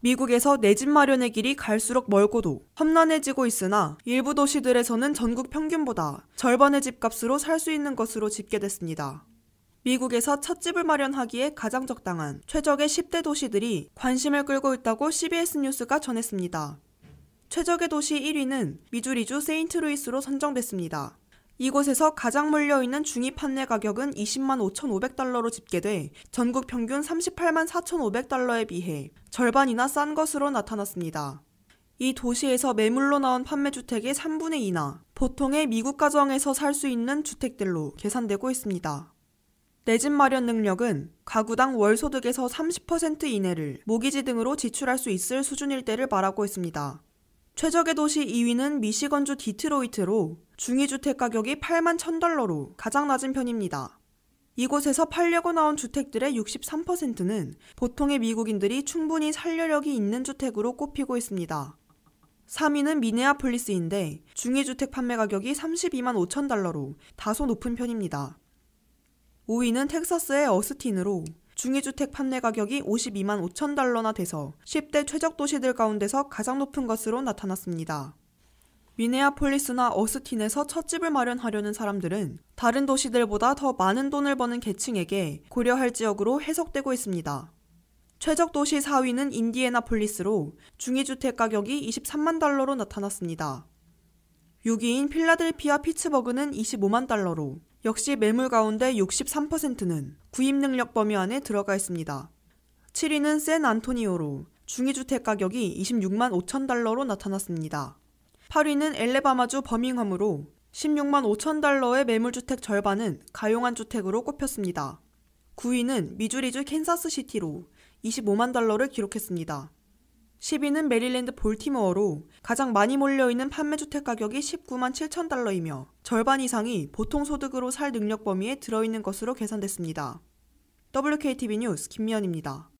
미국에서 내 집 마련의 길이 갈수록 멀고도 험난해지고 있으나 일부 도시들에서는 전국 평균보다 절반의 집값으로 살 수 있는 것으로 집계됐습니다. 미국에서 첫 집을 마련하기에 가장 적당한 최적의 10대 도시들이 관심을 끌고 있다고 CBS 뉴스가 전했습니다. 최적의 도시 1위는 미주리주 세인트루이스로 선정됐습니다. 이곳에서 가장 몰려있는 중위 판매 가격은 20만 5,500달러로 집계돼 전국 평균 38만 4,500달러에 비해 절반이나 싼 것으로 나타났습니다. 이 도시에서 매물로 나온 판매 주택의 3분의 2나 보통의 미국 가정에서 살 수 있는 주택들로 계산되고 있습니다. 내 집 마련 능력은 가구당 월 소득에서 30% 이내를 모기지 등으로 지출할 수 있을 수준일 때를 말하고 있습니다. 최적의 도시 2위는 미시건주 디트로이트로 중위주택 가격이 8만 1000달러로 가장 낮은 편입니다. 이곳에서 팔려고 나온 주택들의 63%는 보통의 미국인들이 충분히 살려력이 있는 주택으로 꼽히고 있습니다. 3위는 미네아폴리스인데 중위주택 판매 가격이 32만 5천 달러로 다소 높은 편입니다. 5위는 텍사스의 어스틴으로 중위주택 판매 가격이 52만 5천 달러나 돼서 10대 최적 도시들 가운데서 가장 높은 것으로 나타났습니다. 미네아폴리스나 어스틴에서 첫 집을 마련하려는 사람들은 다른 도시들보다 더 많은 돈을 버는 계층에게 고려할 지역으로 해석되고 있습니다. 최적 도시 4위는 인디애나폴리스로 중위주택 가격이 23만 달러로 나타났습니다. 6위인 필라델피아 피츠버그는 25만 달러로 역시 매물 가운데 63%는 구입 능력 범위 안에 들어가 있습니다. 7위는 샌 안토니오로 중위주택 가격이 26만 5천 달러로 나타났습니다. 8위는 엘레바마주 버밍엄으로 16만 5천 달러의 매물주택 절반은 가용한 주택으로 꼽혔습니다. 9위는 미주리주 캔사스시티로 25만 달러를 기록했습니다. 10위는 메릴랜드 볼티모어로 가장 많이 몰려있는 판매주택 가격이 19만 7천 달러이며 절반 이상이 보통 소득으로 살 능력 범위에 들어있는 것으로 계산됐습니다. WKTV 뉴스 김미연입니다.